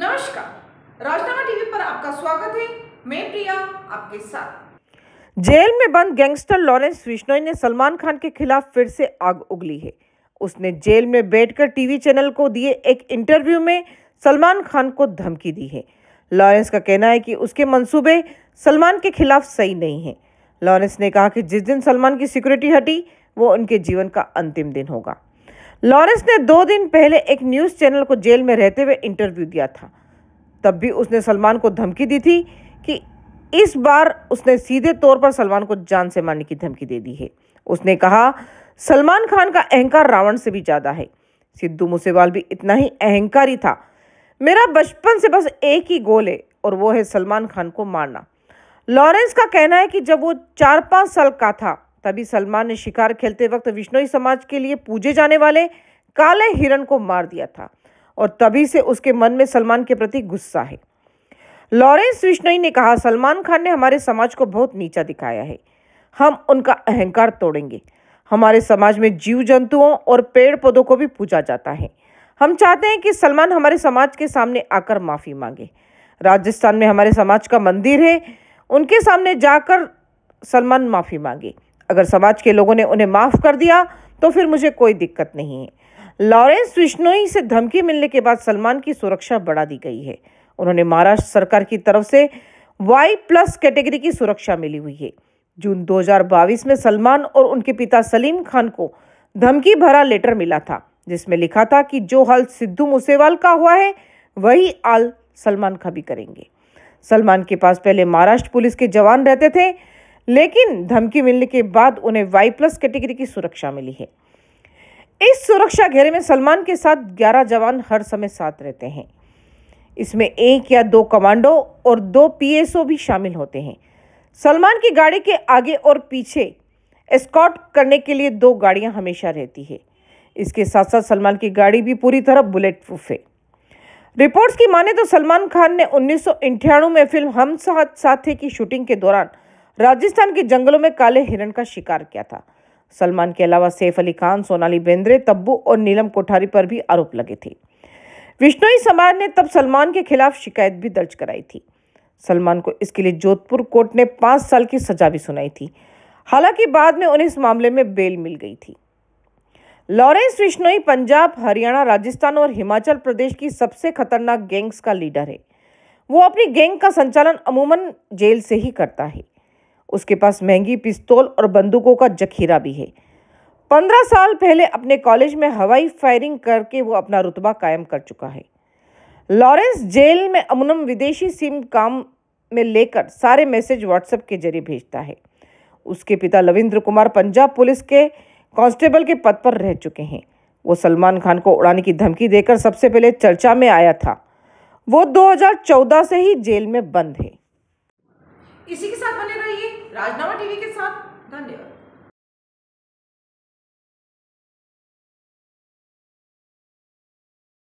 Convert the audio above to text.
नमस्कार राजनामा टीवी पर आपका स्वागत है मैं प्रिया आपके साथ जेल में बंद गैंगस्टर लॉरेंस विश्नोई ने सलमान खान के खिलाफ फिर से आग उगली है उसने जेल में बैठकर टीवी चैनल को दिए एक इंटरव्यू में सलमान खान को धमकी दी है लॉरेंस का कहना है कि उसके मंसूबे सलमान के खिलाफ सही नहीं हैं लॉरेंस ने कहा कि जिस दिन सलमान की सिक्योरिटी हटी वो उनके जीवन का अंतिम दिन होगा लॉरेंस ने दो दिन पहले एक न्यूज़ चैनल को जेल में रहते हुए इंटरव्यू दिया था तब भी उसने सलमान को धमकी दी थी कि इस बार उसने सीधे तौर पर सलमान को जान से मारने की धमकी दे दी है उसने कहा सलमान खान का अहंकार रावण से भी ज़्यादा है सिद्धू मूसेवाल भी इतना ही अहंकारी था मेरा बचपन से बस एक ही गोल है और वो है सलमान खान को मारना लॉरेंस का कहना है कि जब वो चार पाँच साल का था तभी सलमान ने शिकार खेलते वक्त विष्णोई समाज के लिए पूजे जाने वाले काले हिरण को मार दिया था और तभी से उसके मन में सलमान के प्रति गुस्सा है लॉरेंस विष्णोई ने कहा सलमान खान ने हमारे समाज को बहुत नीचा दिखाया है हम उनका अहंकार तोड़ेंगे हमारे समाज में जीव जंतुओं और पेड़ पौधों को भी पूजा जाता है हम चाहते हैं कि सलमान हमारे समाज के सामने आकर माफ़ी मांगे राजस्थान में हमारे समाज का मंदिर है उनके सामने जाकर सलमान माफ़ी मांगे अगर समाज के लोगों ने उन्हें माफ़ कर दिया तो फिर मुझे कोई दिक्कत नहीं है लॉरेंस विश्नोई से धमकी मिलने के बाद सलमान की सुरक्षा बढ़ा दी गई है उन्होंने महाराष्ट्र सरकार की तरफ से वाई प्लस कैटेगरी की सुरक्षा मिली हुई है जून 2022 में सलमान और उनके पिता सलीम खान को धमकी भरा लेटर मिला था जिसमें लिखा था कि जो हाल सिद्धू मूसेवाल का हुआ है वही हाल सलमान का भी करेंगे सलमान के पास पहले महाराष्ट्र पुलिस के जवान रहते थे लेकिन धमकी मिलने के बाद उन्हें वाई प्लस कैटेगरी की सुरक्षा मिली है इस सुरक्षा घेरे में सलमान के साथ 11 जवान हर समय साथ रहते हैं इसमें एक या दो कमांडो और दो पीएसओ भी शामिल होते हैं सलमान की गाड़ी के आगे और पीछे एस्कॉट करने के लिए दो गाड़ियां हमेशा रहती है इसके साथ साथ सलमान की गाड़ी भी पूरी तरह बुलेट प्रूफ है रिपोर्ट्स की माने तो सलमान खान ने उन्नीस में फिल्म हम साथ साथ की शूटिंग के दौरान राजस्थान के जंगलों में काले हिरण का शिकार किया था सलमान के अलावा सैफ अली खान सोनाली बेंद्रे तब्बू और नीलम कोठारी पर भी आरोप लगे थे विष्णोई समाज ने तब सलमान के खिलाफ शिकायत भी दर्ज कराई थी सलमान को इसके लिए जोधपुर कोर्ट ने पांच साल की सजा भी सुनाई थी हालांकि बाद में उन्हें इस मामले में बेल मिल गई थी लॉरेंस विश्नोई पंजाब हरियाणा राजस्थान और हिमाचल प्रदेश की सबसे खतरनाक गैंग्स का लीडर है वो अपनी गैंग का संचालन अमूमन जेल से ही करता है उसके पास महंगी पिस्तौल और बंदूकों का जखीरा भी है पंद्रह साल पहले अपने कॉलेज में हवाई फायरिंग करके वो अपना रुतबा कायम कर चुका है लॉरेंस जेल में अमनम विदेशी सिम काम में लेकर सारे मैसेज व्हाट्सएप के जरिए भेजता है उसके पिता लविंद्र कुमार पंजाब पुलिस के कांस्टेबल के पद पर रह चुके हैं वो सलमान खान को उड़ाने की धमकी देकर सबसे पहले चर्चा में आया था वो 2014 से ही जेल में बंद है इसी के साथ बने राजनामा टीवी के साथ धन्यवाद